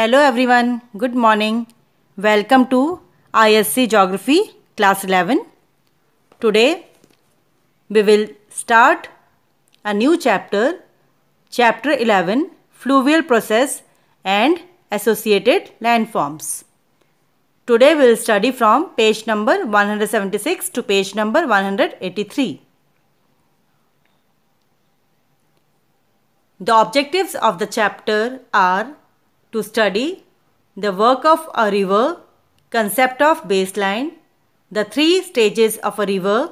Hello everyone, good morning. Welcome to ISC Geography class 11. Today we will start a new chapter, chapter 11 Fluvial Process and Associated Landforms. Today we will study from page number 176 to page number 183. The objectives of the chapter are to study the work of a river, concept of baseline, the three stages of a river,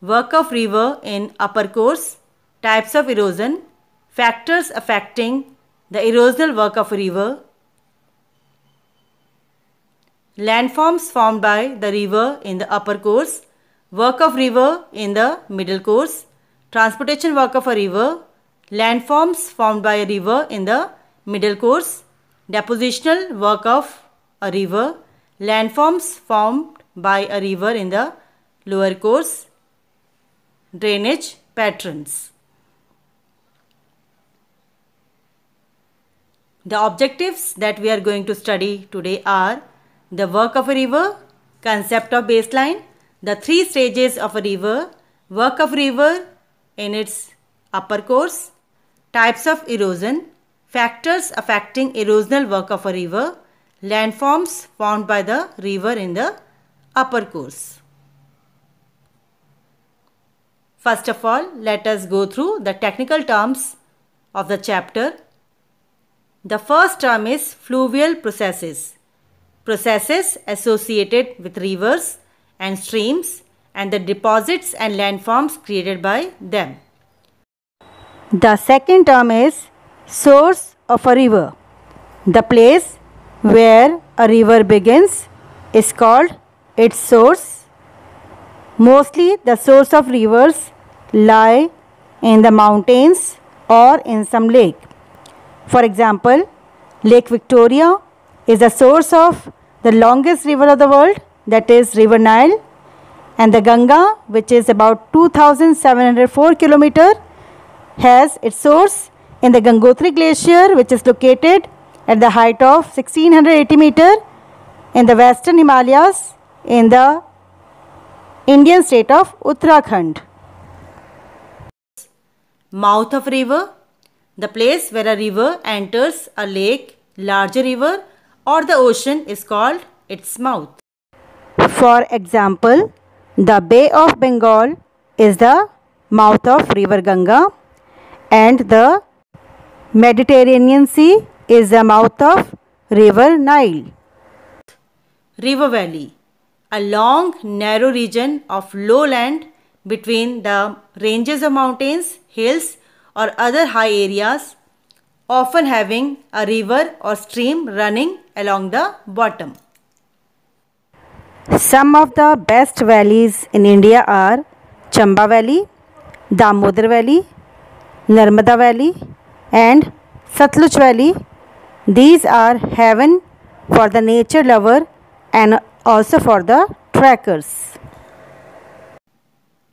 work of river in upper course, types of erosion, factors affecting the erosional work of a river, landforms formed by the river in the upper course, work of river in the middle course, transportation work of a river, landforms formed by a river in the middle course, depositional work of a river, landforms formed by a river in the lower course, drainage patterns. The objectives that we are going to study today are the work of a river, concept of baseline, the three stages of a river, work of river in its upper course, types of erosion, Factors affecting erosional work of a river, landforms formed by the river in the upper course. First of all, let us go through the technical terms of the chapter. The first term is fluvial processes. Processes associated with rivers and streams and the deposits and landforms created by them. The second term is source of a river. The place where a river begins is called its source. Mostly the source of rivers lie in the mountains or in some lake. For example, Lake Victoria is the source of the longest river of the world that is River Nile and the Ganga which is about 2704 kilometer has its source in the Gangotri Glacier which is located at the height of 1680 meter in the western Himalayas in the Indian state of Uttarakhand. Mouth of river, the place where a river enters a lake, larger river or the ocean is called its mouth. For example, the Bay of Bengal is the mouth of river Ganga and the Mediterranean Sea is the mouth of River Nile. River Valley, a long narrow region of lowland between the ranges of mountains, hills or other high areas often having a river or stream running along the bottom. Some of the best valleys in India are Chamba Valley, Damodar Valley, Narmada Valley, and Satluj Valley. These are heaven for the nature lover and also for the trackers.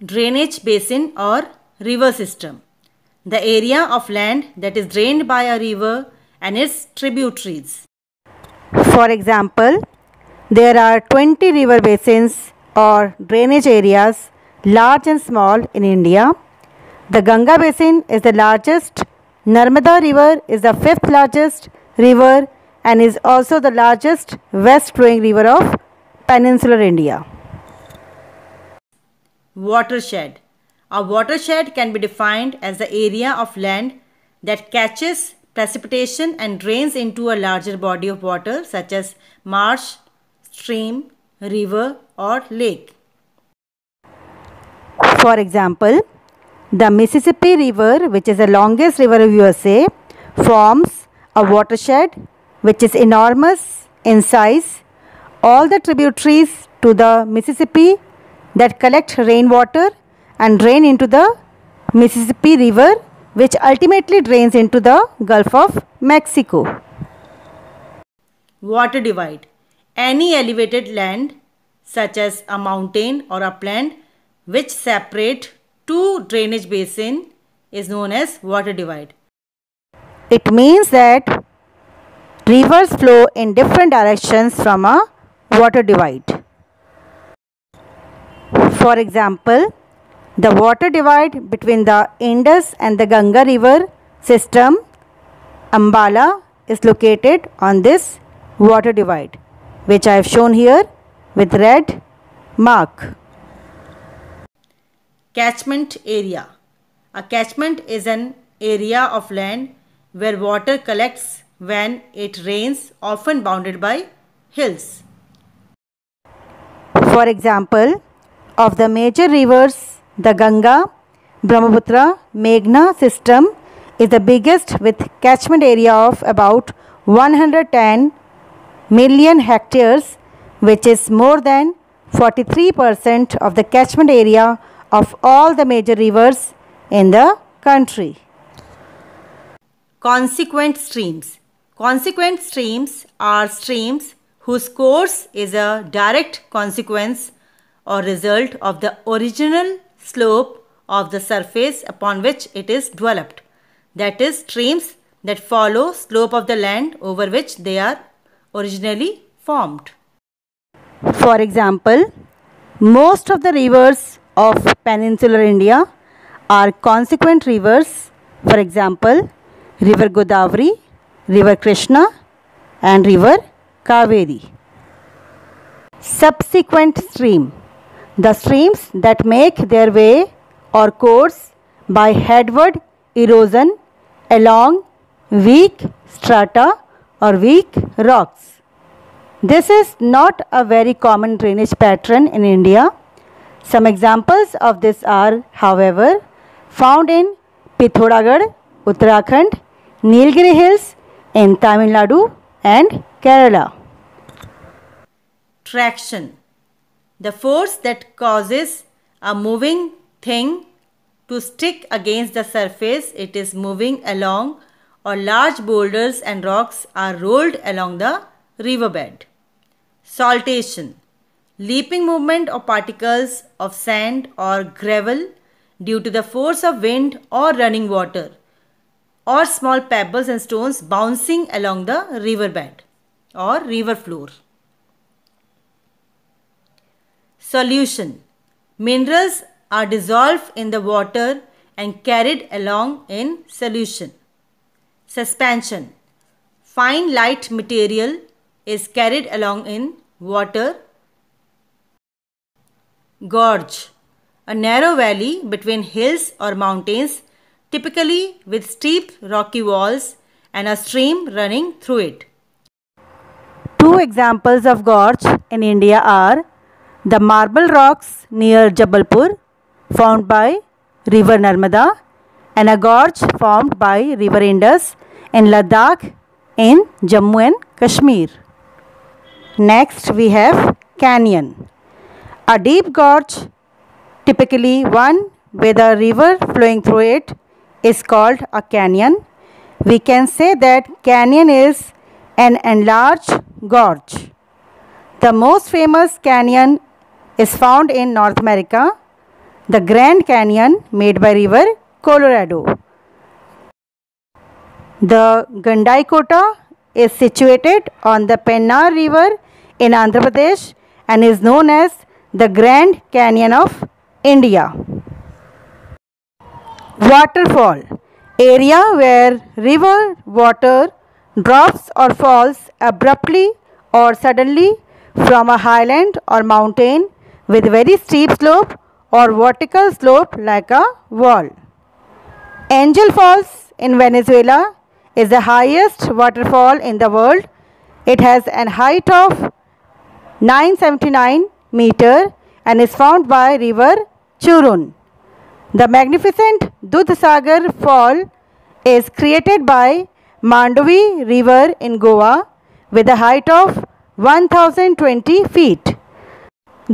Drainage basin or river system. The area of land that is drained by a river and its tributaries. For example, there are 20 river basins or drainage areas large and small in India. The Ganga basin is the largest Narmada river is the fifth largest river and is also the largest west flowing river of peninsular India. Watershed A watershed can be defined as the area of land that catches precipitation and drains into a larger body of water such as marsh, stream, river or lake. For example, the Mississippi River, which is the longest river of USA, forms a watershed which is enormous in size. All the tributaries to the Mississippi that collect rainwater and drain into the Mississippi River which ultimately drains into the Gulf of Mexico. Water divide. Any elevated land such as a mountain or upland which separate two drainage basin is known as water divide. It means that rivers flow in different directions from a water divide. For example, the water divide between the Indus and the Ganga river system Ambala is located on this water divide which I have shown here with red mark. Catchment area. A catchment is an area of land where water collects when it rains, often bounded by hills. For example, of the major rivers, the Ganga, Brahmaputra, Meghna system is the biggest with catchment area of about 110 million hectares which is more than 43% of the catchment area of all the major rivers in the country. Consequent streams. Consequent streams are streams whose course is a direct consequence or result of the original slope of the surface upon which it is developed. That is streams that follow slope of the land over which they are originally formed. For example, most of the rivers of peninsular India are consequent rivers, for example, River Godavari, River Krishna, and River Kaveri. Subsequent stream The streams that make their way or course by headward erosion along weak strata or weak rocks. This is not a very common drainage pattern in India some examples of this are, however, found in Pithoragarh, Uttarakhand, Nilgiri Hills, in Tamil Nadu and Kerala. Traction The force that causes a moving thing to stick against the surface it is moving along or large boulders and rocks are rolled along the riverbed. Saltation leaping movement of particles of sand or gravel due to the force of wind or running water or small pebbles and stones bouncing along the riverbed or river floor. Solution Minerals are dissolved in the water and carried along in solution. Suspension Fine light material is carried along in water Gorge, a narrow valley between hills or mountains, typically with steep rocky walls and a stream running through it. Two examples of gorge in India are the marble rocks near Jabalpur formed by river Narmada and a gorge formed by river Indus in Ladakh in Jammu and Kashmir. Next we have canyon. A deep gorge, typically one with a river flowing through it, is called a canyon. We can say that canyon is an enlarged gorge. The most famous canyon is found in North America, the Grand Canyon made by River Colorado. The Gandaikota is situated on the Pennar River in Andhra Pradesh and is known as the Grand Canyon of India. Waterfall area where river water drops or falls abruptly or suddenly from a highland or mountain with very steep slope or vertical slope like a wall. Angel Falls in Venezuela is the highest waterfall in the world. It has an height of 979 meter and is found by river Churun. The magnificent Dudhsagar fall is created by Mandovi river in Goa with a height of 1020 feet.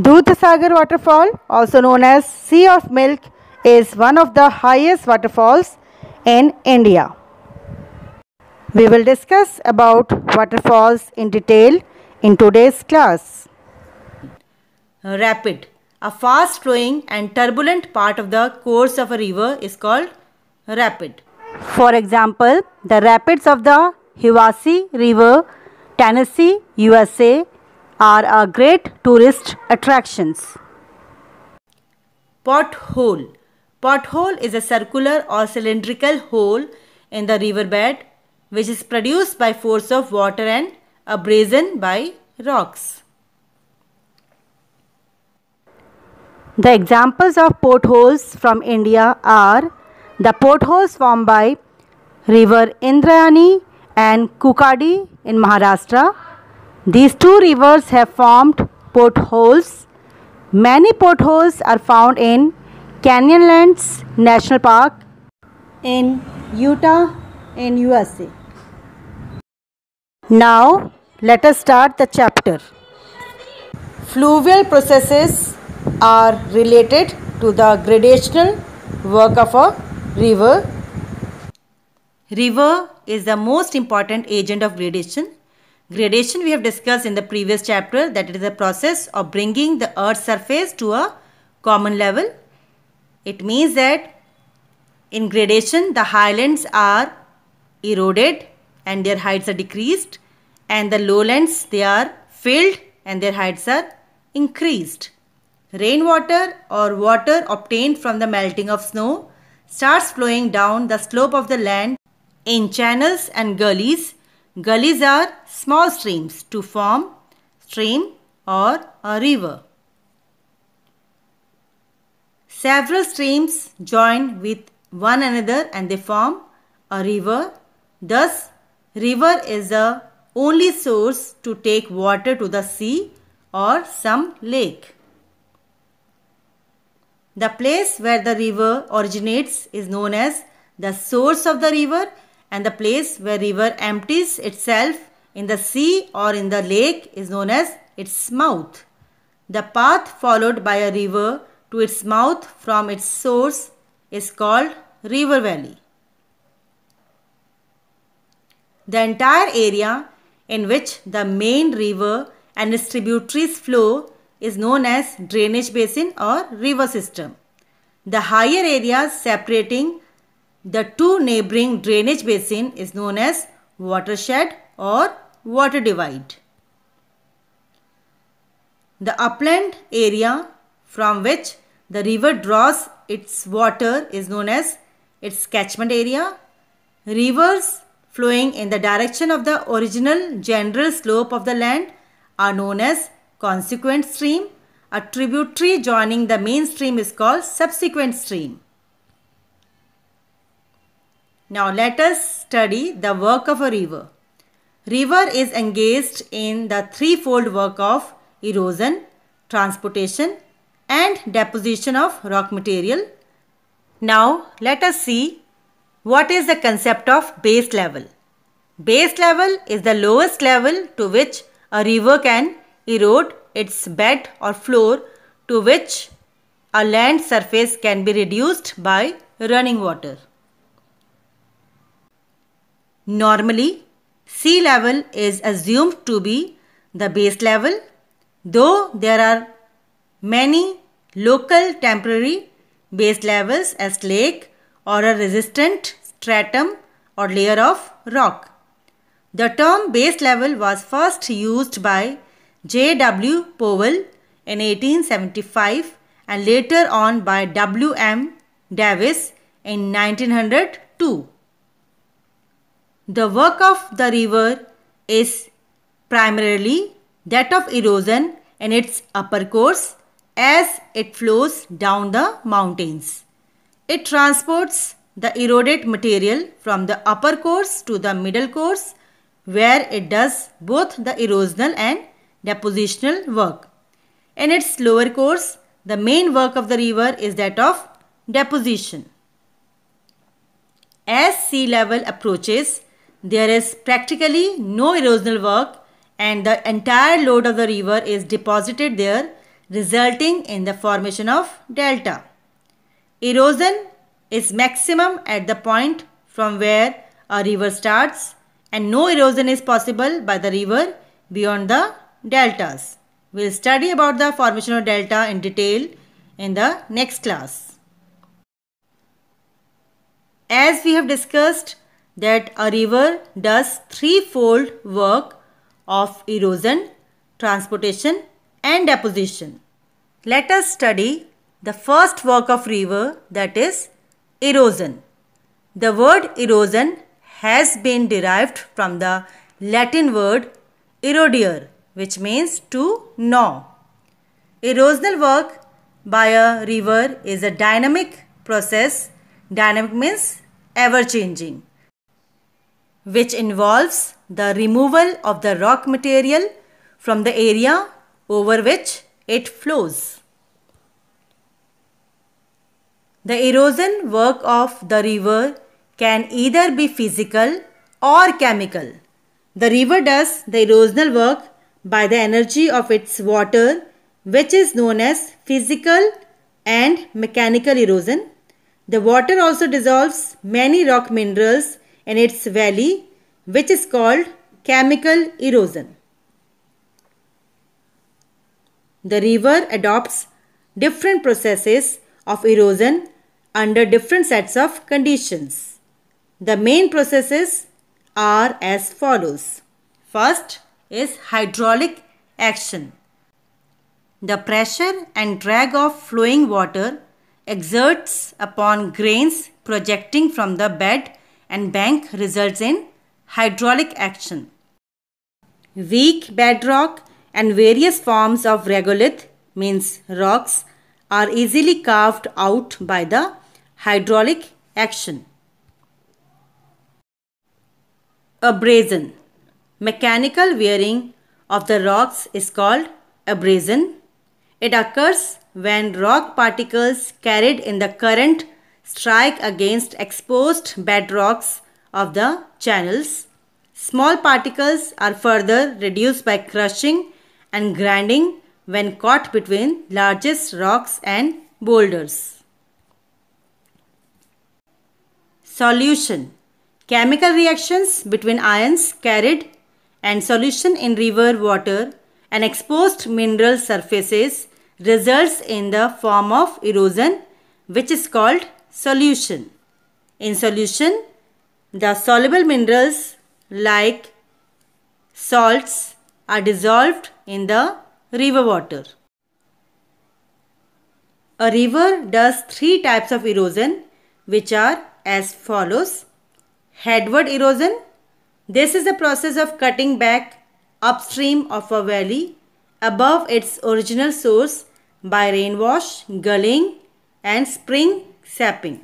Dudhsagar waterfall also known as Sea of Milk is one of the highest waterfalls in India. We will discuss about waterfalls in detail in today's class rapid. A fast flowing and turbulent part of the course of a river is called rapid. For example, the rapids of the Hiwassee River, Tennessee, USA are a great tourist attractions. Pothole Pothole is a circular or cylindrical hole in the riverbed which is produced by force of water and abrasion by rocks. The examples of potholes from India are the potholes formed by river Indrayani and Kukadi in Maharashtra. These two rivers have formed potholes. Many potholes are found in Canyonlands National Park in Utah in USA. Now let us start the chapter. Fluvial processes are related to the gradational work of a river. River is the most important agent of gradation. Gradation we have discussed in the previous chapter that it is a process of bringing the earth's surface to a common level. It means that in gradation the highlands are eroded and their heights are decreased and the lowlands they are filled and their heights are increased. Rainwater or water obtained from the melting of snow starts flowing down the slope of the land in channels and gullies. Gullies are small streams to form stream or a river. Several streams join with one another and they form a river. Thus, river is the only source to take water to the sea or some lake. The place where the river originates is known as the source of the river and the place where river empties itself in the sea or in the lake is known as its mouth. The path followed by a river to its mouth from its source is called river valley. The entire area in which the main river and its tributaries flow is known as drainage basin or river system. The higher areas separating the two neighboring drainage basin is known as watershed or water divide. The upland area from which the river draws its water is known as its catchment area. Rivers flowing in the direction of the original general slope of the land are known as consequent stream. A tributary joining the main stream is called subsequent stream. Now let us study the work of a river. River is engaged in the threefold work of erosion, transportation and deposition of rock material. Now let us see what is the concept of base level. Base level is the lowest level to which a river can erode its bed or floor to which a land surface can be reduced by running water. Normally, sea level is assumed to be the base level, though there are many local temporary base levels as lake or a resistant stratum or layer of rock. The term base level was first used by J.W. Powell in 1875 and later on by W.M. Davis in 1902. The work of the river is primarily that of erosion in its upper course as it flows down the mountains. It transports the eroded material from the upper course to the middle course where it does both the erosional and depositional work. In its lower course, the main work of the river is that of deposition. As sea level approaches, there is practically no erosional work and the entire load of the river is deposited there resulting in the formation of delta. Erosion is maximum at the point from where a river starts and no erosion is possible by the river beyond the deltas. We will study about the formation of delta in detail in the next class. As we have discussed that a river does threefold work of erosion, transportation and deposition. Let us study the first work of river that is erosion. The word erosion has been derived from the Latin word erodere which means to gnaw. Erosional work by a river is a dynamic process. Dynamic means ever changing, which involves the removal of the rock material from the area over which it flows. The erosion work of the river can either be physical or chemical. The river does the erosional work by the energy of its water which is known as physical and mechanical erosion. The water also dissolves many rock minerals in its valley which is called chemical erosion. The river adopts different processes of erosion under different sets of conditions. The main processes are as follows. First, is hydraulic action. The pressure and drag of flowing water exerts upon grains projecting from the bed and bank results in hydraulic action. Weak bedrock and various forms of regolith means rocks are easily carved out by the hydraulic action. Abrasion Mechanical wearing of the rocks is called abrasion. It occurs when rock particles carried in the current strike against exposed bedrocks of the channels. Small particles are further reduced by crushing and grinding when caught between largest rocks and boulders. Solution Chemical reactions between ions carried and solution in river water and exposed mineral surfaces results in the form of erosion which is called solution. In solution, the soluble minerals like salts are dissolved in the river water. A river does three types of erosion which are as follows. Headward erosion this is the process of cutting back upstream of a valley above its original source by rain wash, gulling and spring sapping.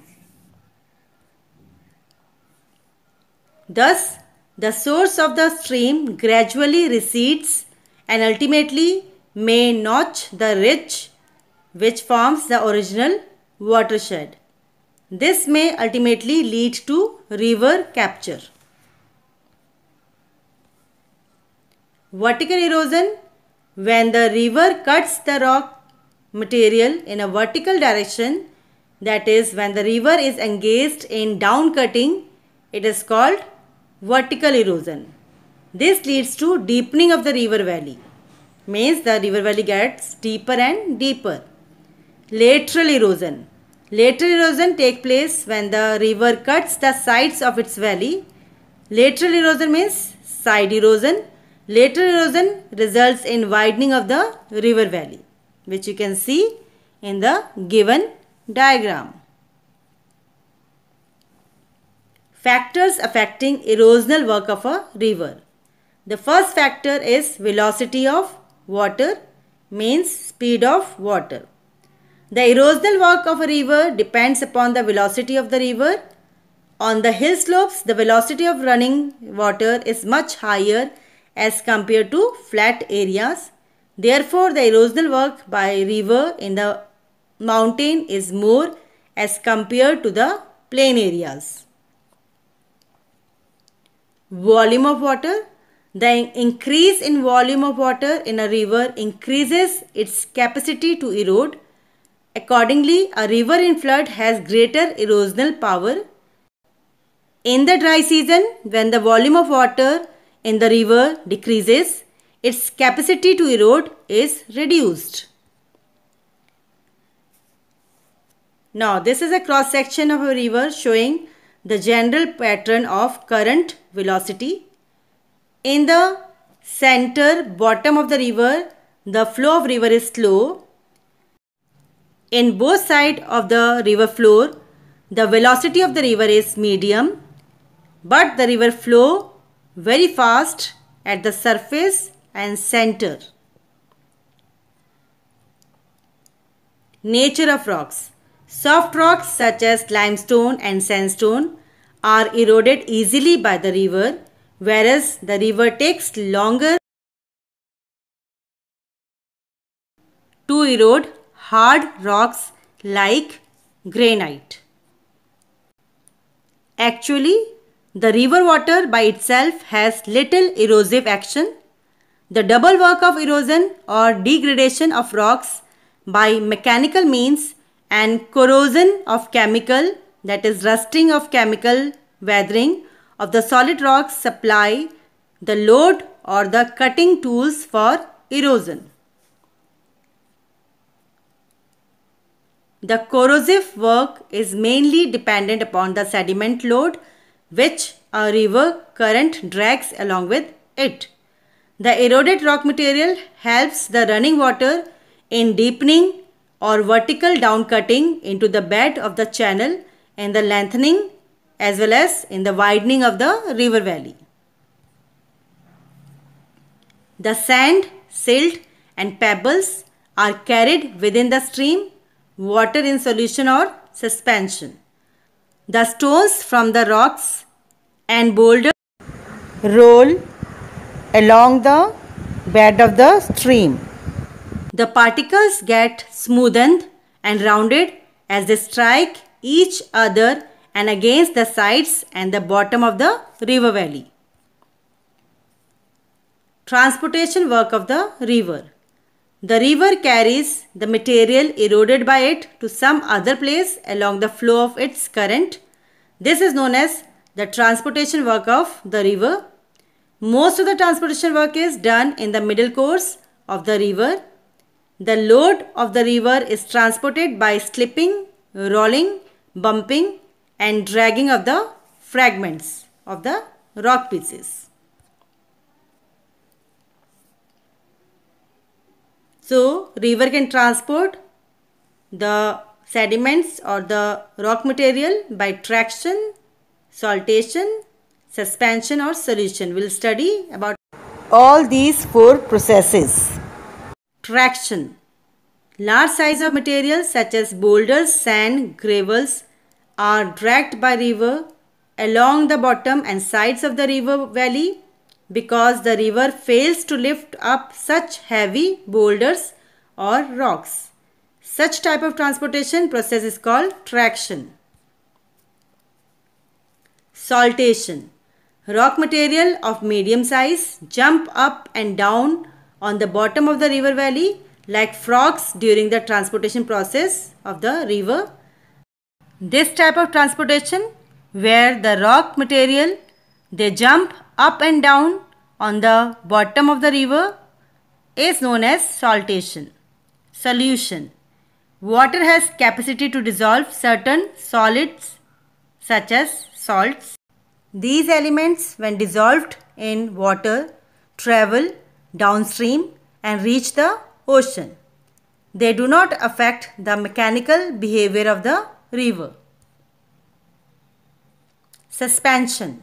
Thus, the source of the stream gradually recedes and ultimately may notch the ridge which forms the original watershed. This may ultimately lead to river capture. Vertical erosion, when the river cuts the rock material in a vertical direction, that is when the river is engaged in downcutting, it is called vertical erosion. This leads to deepening of the river valley. Means the river valley gets deeper and deeper. Lateral erosion. Lateral erosion take place when the river cuts the sides of its valley. Lateral erosion means side erosion Later erosion results in widening of the river valley which you can see in the given diagram. Factors affecting erosional work of a river. The first factor is velocity of water means speed of water. The erosional work of a river depends upon the velocity of the river. On the hill slopes, the velocity of running water is much higher as compared to flat areas. Therefore, the erosional work by river in the mountain is more as compared to the plain areas. Volume of water. The increase in volume of water in a river increases its capacity to erode. Accordingly, a river in flood has greater erosional power. In the dry season, when the volume of water in the river decreases, its capacity to erode is reduced. Now this is a cross section of a river showing the general pattern of current velocity. In the center bottom of the river, the flow of river is slow. In both sides of the river floor, the velocity of the river is medium, but the river flow very fast at the surface and center. Nature of rocks. Soft rocks such as limestone and sandstone are eroded easily by the river whereas the river takes longer to erode hard rocks like granite. Actually, the river water by itself has little erosive action. The double work of erosion or degradation of rocks by mechanical means and corrosion of chemical that is rusting of chemical weathering of the solid rocks supply the load or the cutting tools for erosion. The corrosive work is mainly dependent upon the sediment load which a river current drags along with it. The eroded rock material helps the running water in deepening or vertical downcutting into the bed of the channel and the lengthening as well as in the widening of the river valley. The sand, silt and pebbles are carried within the stream, water in solution or suspension. The stones from the rocks and boulders roll along the bed of the stream. The particles get smoothed and rounded as they strike each other and against the sides and the bottom of the river valley. Transportation work of the river. The river carries the material eroded by it to some other place along the flow of its current. This is known as the transportation work of the river. Most of the transportation work is done in the middle course of the river. The load of the river is transported by slipping, rolling, bumping and dragging of the fragments of the rock pieces. So, river can transport the sediments or the rock material by traction, saltation, suspension or solution. We'll study about all these four processes. Traction. Large size of materials such as boulders, sand, gravels are dragged by river along the bottom and sides of the river valley because the river fails to lift up such heavy boulders or rocks. Such type of transportation process is called traction. Saltation. Rock material of medium size jump up and down on the bottom of the river valley like frogs during the transportation process of the river. This type of transportation where the rock material they jump up and down on the bottom of the river is known as saltation. Solution Water has capacity to dissolve certain solids such as salts. These elements when dissolved in water travel downstream and reach the ocean. They do not affect the mechanical behavior of the river. Suspension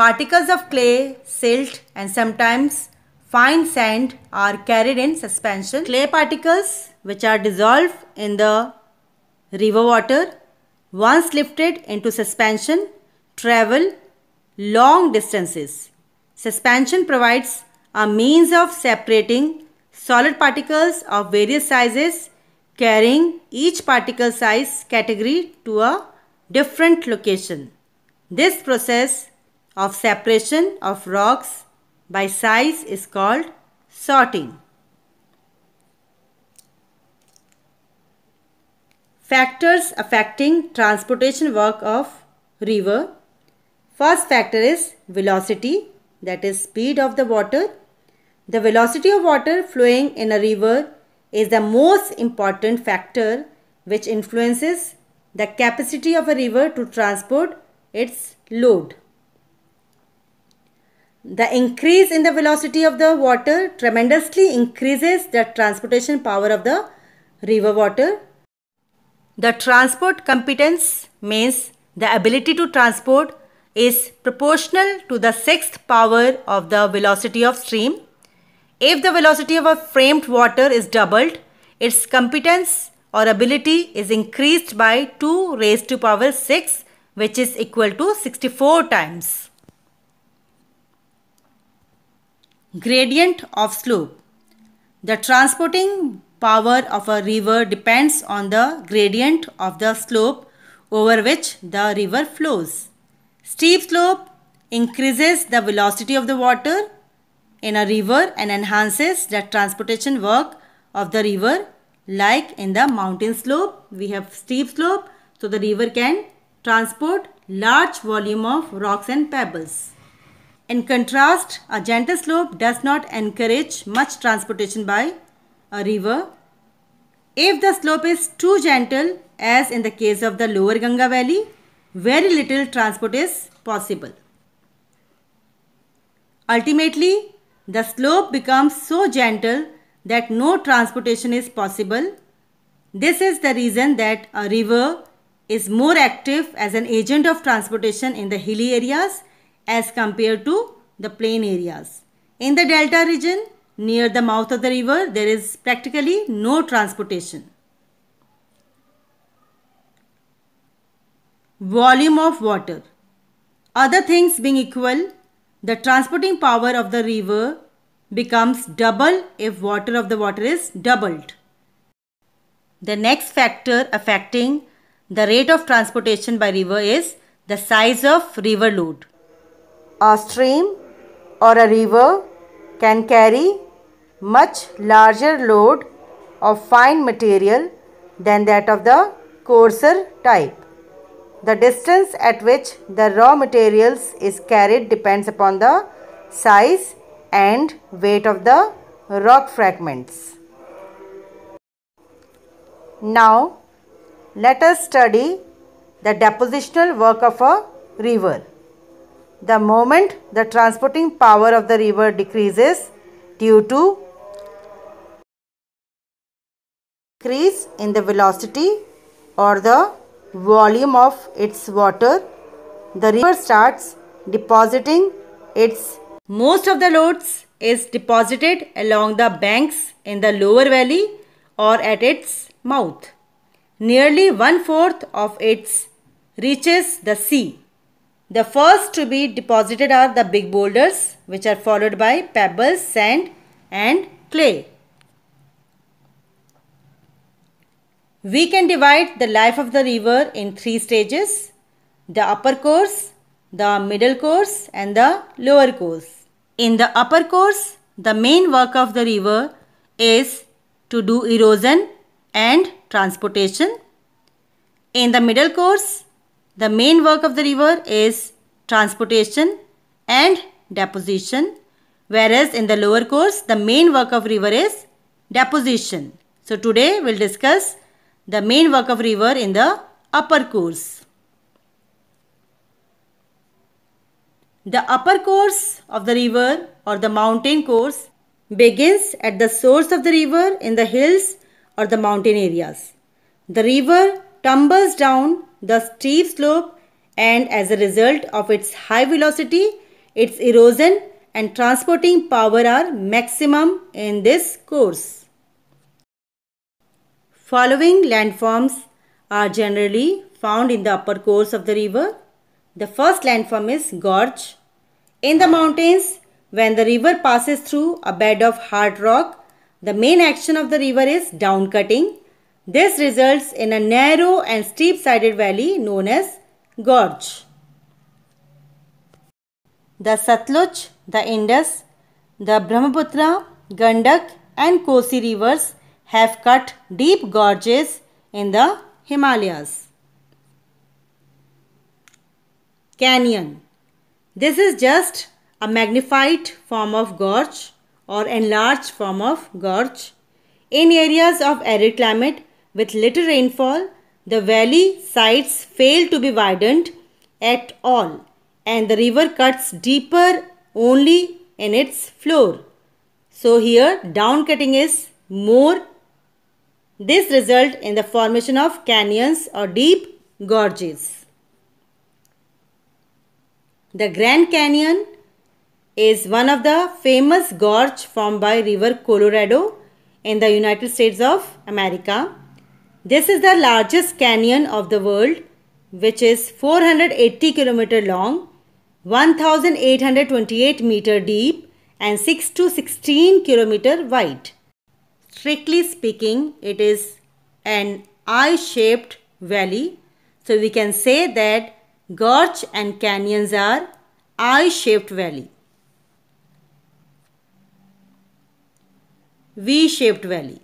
Particles of clay, silt and sometimes fine sand are carried in suspension. Clay particles which are dissolved in the river water once lifted into suspension travel long distances. Suspension provides a means of separating solid particles of various sizes carrying each particle size category to a different location. This process of separation of rocks by size is called sorting. Factors affecting transportation work of river. First factor is velocity that is speed of the water. The velocity of water flowing in a river is the most important factor which influences the capacity of a river to transport its load. The increase in the velocity of the water tremendously increases the transportation power of the river water. The transport competence means the ability to transport is proportional to the sixth power of the velocity of stream. If the velocity of a framed water is doubled, its competence or ability is increased by 2 raised to power 6 which is equal to 64 times. Gradient of slope. The transporting power of a river depends on the gradient of the slope over which the river flows. Steep slope increases the velocity of the water in a river and enhances the transportation work of the river like in the mountain slope we have steep slope so the river can transport large volume of rocks and pebbles. In contrast, a gentle slope does not encourage much transportation by a river. If the slope is too gentle, as in the case of the lower Ganga valley, very little transport is possible. Ultimately, the slope becomes so gentle that no transportation is possible. This is the reason that a river is more active as an agent of transportation in the hilly areas as compared to the plain areas. In the delta region, near the mouth of the river, there is practically no transportation. Volume of water. Other things being equal, the transporting power of the river becomes double if water of the water is doubled. The next factor affecting the rate of transportation by river is the size of river load a stream or a river can carry much larger load of fine material than that of the coarser type. The distance at which the raw materials is carried depends upon the size and weight of the rock fragments. Now, let us study the depositional work of a river. The moment the transporting power of the river decreases due to increase in the velocity or the volume of its water, the river starts depositing its most of the loads is deposited along the banks in the lower valley or at its mouth. Nearly one fourth of its reaches the sea. The first to be deposited are the big boulders which are followed by pebbles, sand and clay. We can divide the life of the river in three stages. The upper course, the middle course and the lower course. In the upper course, the main work of the river is to do erosion and transportation. In the middle course, the main work of the river is transportation and deposition whereas in the lower course the main work of river is deposition. So today we'll discuss the main work of river in the upper course. The upper course of the river or the mountain course begins at the source of the river in the hills or the mountain areas. The river tumbles down the steep slope and as a result of its high velocity, its erosion and transporting power are maximum in this course. Following landforms are generally found in the upper course of the river. The first landform is gorge. In the mountains, when the river passes through a bed of hard rock, the main action of the river is downcutting. This results in a narrow and steep-sided valley known as gorge. The Satluj, the Indus, the Brahmaputra, Gandak and Kosi rivers have cut deep gorges in the Himalayas. Canyon. This is just a magnified form of gorge or enlarged form of gorge. In areas of arid climate, with little rainfall, the valley sides fail to be widened at all and the river cuts deeper only in its floor. So here downcutting is more. This result in the formation of canyons or deep gorges. The Grand Canyon is one of the famous gorge formed by river Colorado in the United States of America. This is the largest canyon of the world which is 480 km long, 1828 meter deep and 6 to 16 km wide. Strictly speaking, it is an I-shaped valley. So we can say that gorge and canyons are I-shaped valley. V-shaped valley.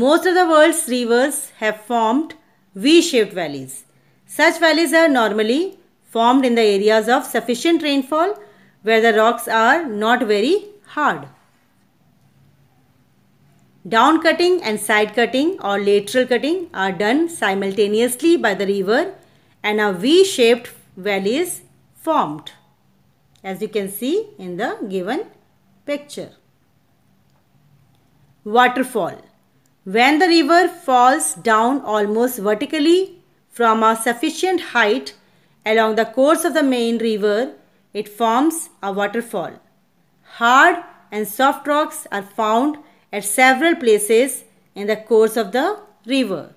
Most of the world's rivers have formed V-shaped valleys. Such valleys are normally formed in the areas of sufficient rainfall where the rocks are not very hard. Down cutting and side cutting or lateral cutting are done simultaneously by the river and a V-shaped valley is formed as you can see in the given picture. Waterfall when the river falls down almost vertically from a sufficient height along the course of the main river, it forms a waterfall. Hard and soft rocks are found at several places in the course of the river.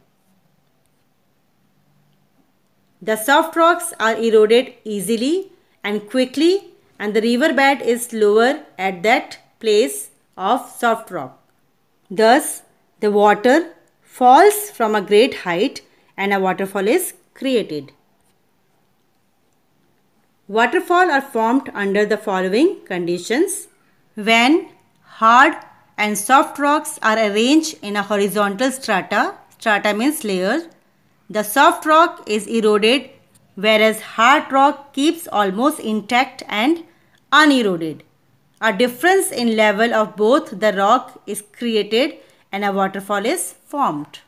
The soft rocks are eroded easily and quickly and the river bed is lower at that place of soft rock. Thus, the water falls from a great height and a waterfall is created. Waterfall are formed under the following conditions. When hard and soft rocks are arranged in a horizontal strata, strata means layer, the soft rock is eroded whereas hard rock keeps almost intact and uneroded. A difference in level of both the rock is created and a waterfall is formed.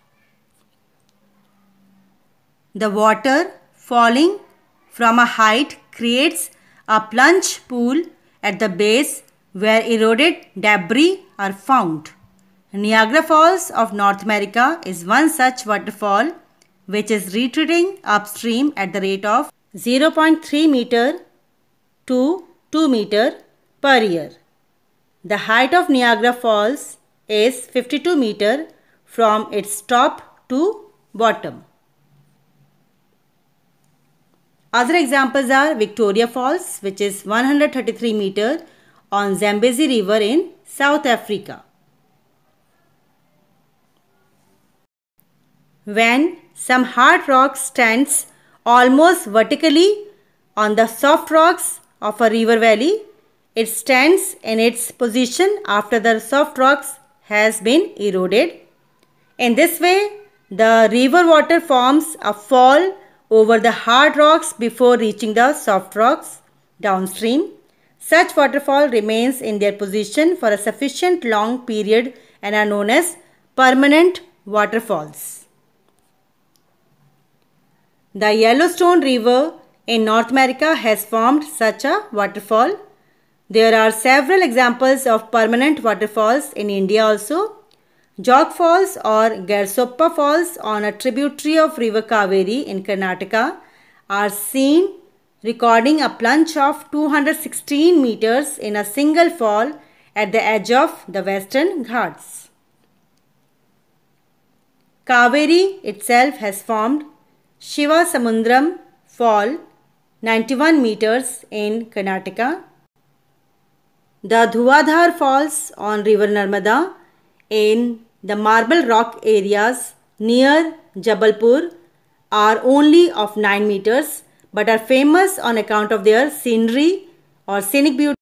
The water falling from a height creates a plunge pool at the base where eroded debris are found. Niagara Falls of North America is one such waterfall which is retreating upstream at the rate of 0.3 meter to 2 meter per year. The height of Niagara Falls is 52 meter from its top to bottom. Other examples are Victoria Falls which is 133 meter on Zambezi River in South Africa. When some hard rock stands almost vertically on the soft rocks of a river valley, it stands in its position after the soft rocks has been eroded. In this way, the river water forms a fall over the hard rocks before reaching the soft rocks downstream. Such waterfall remains in their position for a sufficient long period and are known as permanent waterfalls. The Yellowstone River in North America has formed such a waterfall. There are several examples of permanent waterfalls in India also. Jog Falls or Gersoppa Falls on a tributary of River Kaveri in Karnataka are seen recording a plunge of 216 meters in a single fall at the edge of the western Ghats. Kaveri itself has formed Shiva Samundram Fall 91 meters in Karnataka the Dhuadhar Falls on River Narmada in the marble rock areas near Jabalpur are only of 9 meters but are famous on account of their scenery or scenic beauty.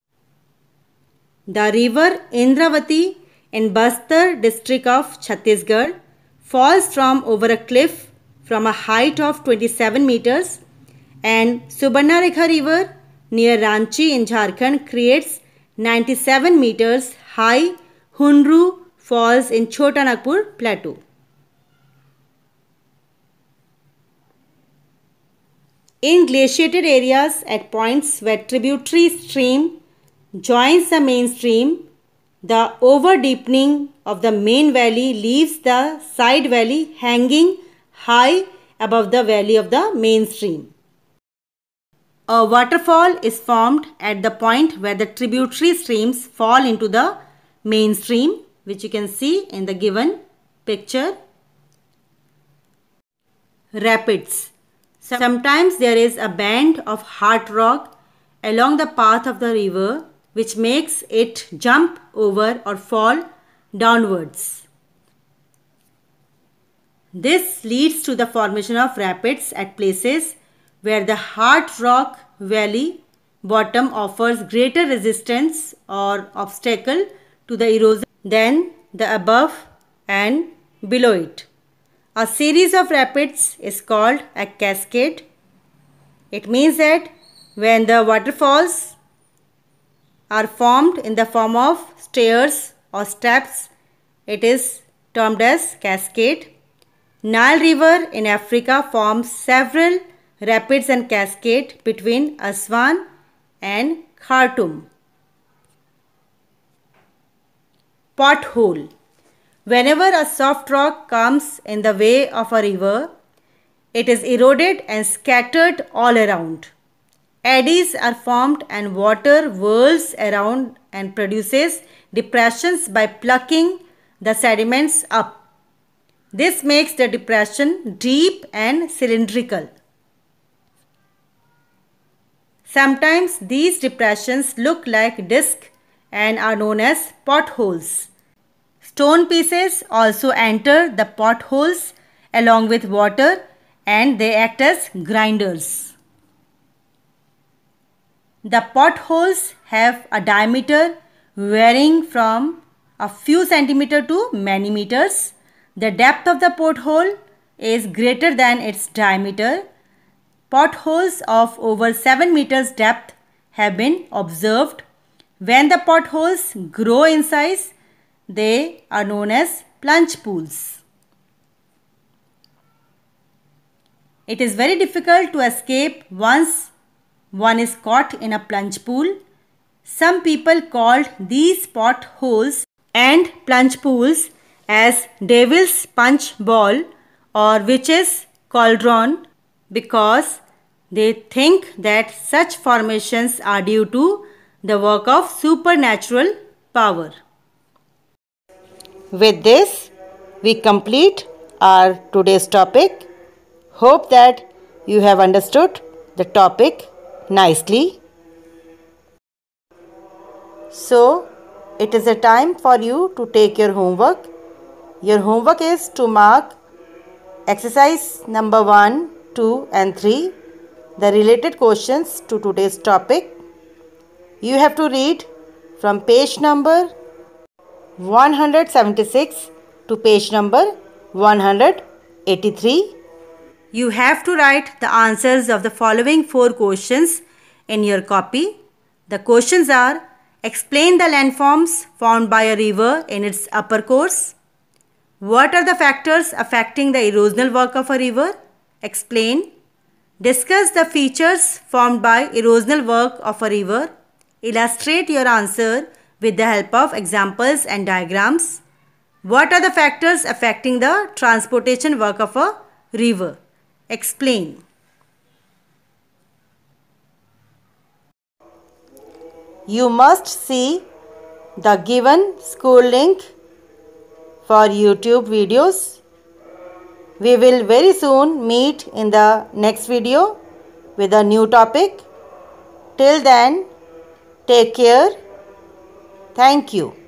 The river Indravati in Bastar district of Chhattisgarh falls from over a cliff from a height of 27 meters and Subarnarekha river near Ranchi in Jharkhand creates 97 meters high Hunru Falls in Chota Nagpur Plateau. In glaciated areas at points where tributary stream joins the main stream, the over-deepening of the main valley leaves the side valley hanging high above the valley of the main stream. A waterfall is formed at the point where the tributary streams fall into the main stream which you can see in the given picture. Rapids. Sometimes there is a band of hard rock along the path of the river which makes it jump over or fall downwards. This leads to the formation of rapids at places where the hard rock valley bottom offers greater resistance or obstacle to the erosion than the above and below it. A series of rapids is called a cascade. It means that when the waterfalls are formed in the form of stairs or steps, it is termed as cascade. Nile River in Africa forms several rapids and cascade between Aswan and Khartoum. Pothole Whenever a soft rock comes in the way of a river, it is eroded and scattered all around. Eddies are formed and water whirls around and produces depressions by plucking the sediments up. This makes the depression deep and cylindrical. Sometimes these depressions look like discs and are known as potholes. Stone pieces also enter the potholes along with water and they act as grinders. The potholes have a diameter varying from a few centimeter to many meters. The depth of the pothole is greater than its diameter Potholes of over 7 meters depth have been observed. When the potholes grow in size, they are known as plunge pools. It is very difficult to escape once one is caught in a plunge pool. Some people called these potholes and plunge pools as devil's punch ball or witch's cauldron because they think that such formations are due to the work of supernatural power. With this, we complete our today's topic. Hope that you have understood the topic nicely. So, it is a time for you to take your homework. Your homework is to mark exercise number 1 2 and 3, the related questions to today's topic. You have to read from page number 176 to page number 183. You have to write the answers of the following four questions in your copy. The questions are Explain the landforms formed by a river in its upper course. What are the factors affecting the erosional work of a river? Explain. Discuss the features formed by erosional work of a river. Illustrate your answer with the help of examples and diagrams. What are the factors affecting the transportation work of a river? Explain. You must see the given school link for YouTube videos. We will very soon meet in the next video with a new topic. Till then, take care. Thank you.